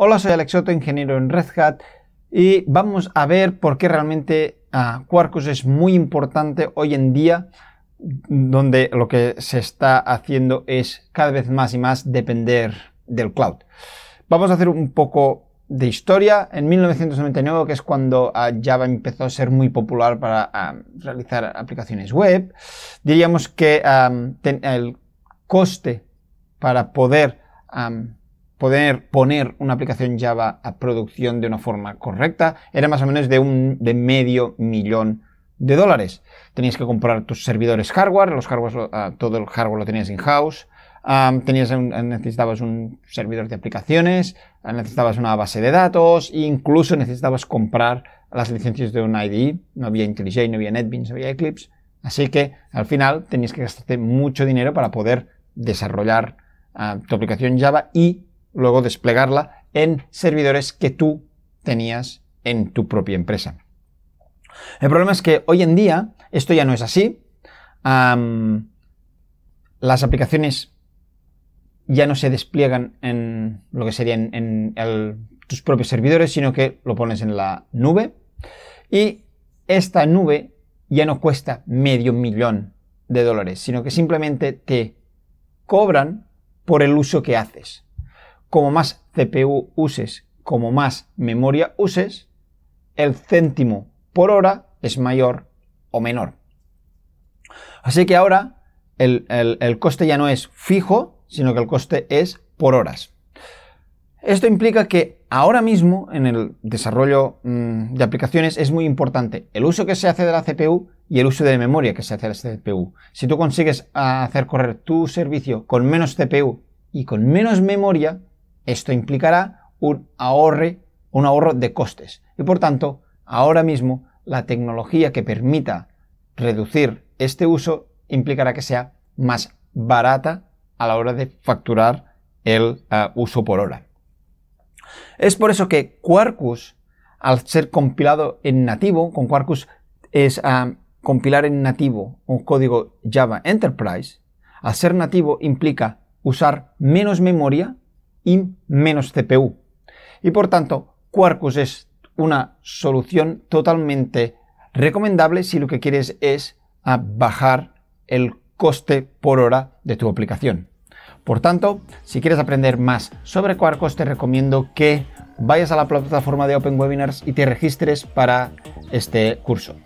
Hola, soy Alexoto, ingeniero en Red Hat y vamos a ver por qué realmente ah, Quarkus es muy importante hoy en día donde lo que se está haciendo es cada vez más y más depender del cloud. Vamos a hacer un poco de historia. En 1999, que es cuando ah, Java empezó a ser muy popular para ah, realizar aplicaciones web, diríamos que el coste para poder poder poner una aplicación Java a producción de una forma correcta era más o menos de, un, de medio millón de dólares. Tenías que comprar tus servidores hardware, los hardware, ah, todo el hardware lo tenías in-house, tenías eh, necesitabas un servidor de aplicaciones, eh, necesitabas una base de datos, e incluso necesitabas comprar las licencias de un IDE. No había IntelliJ, no había NetBeans, no había Eclipse. Así que al final tenías que gastarte mucho dinero para poder desarrollar ah, tu aplicación Java y luego desplegarla en servidores que tú tenías en tu propia empresa. El problema es que hoy en día esto ya no es así. las aplicaciones ya no se despliegan en lo que serían en tus propios servidores, sino que lo pones en la nube. Y esta nube ya no cuesta medio millón de dólares, sino que simplemente te cobran por el uso que haces como más CPU uses, como más memoria uses, el céntimo por hora es mayor o menor. Así que ahora el, coste ya no es fijo, sino que el coste es por horas. Esto implica que ahora mismo en el desarrollo mm, de aplicaciones es muy importante el uso que se hace de la CPU y el uso de memoria que se hace de la CPU. Si tú consigues hacer correr tu servicio con menos CPU y con menos memoria, esto implicará un, un ahorro de costes y por tanto, ahora mismo la tecnología que permita reducir este uso implicará que sea más barata a la hora de facturar el eh, uso por hora. Es por eso que Quarkus, al ser compilado en nativo, con Quarkus es eh, compilar en nativo un código Java Enterprise, al ser nativo implica usar menos memoria y menos CPU. Y por tanto, Quarkus es una solución totalmente recomendable si lo que quieres es bajar el coste por hora de tu aplicación. Por tanto, si quieres aprender más sobre Quarkus, te recomiendo que vayas a la plataforma de Open Webinars y te registres para este curso.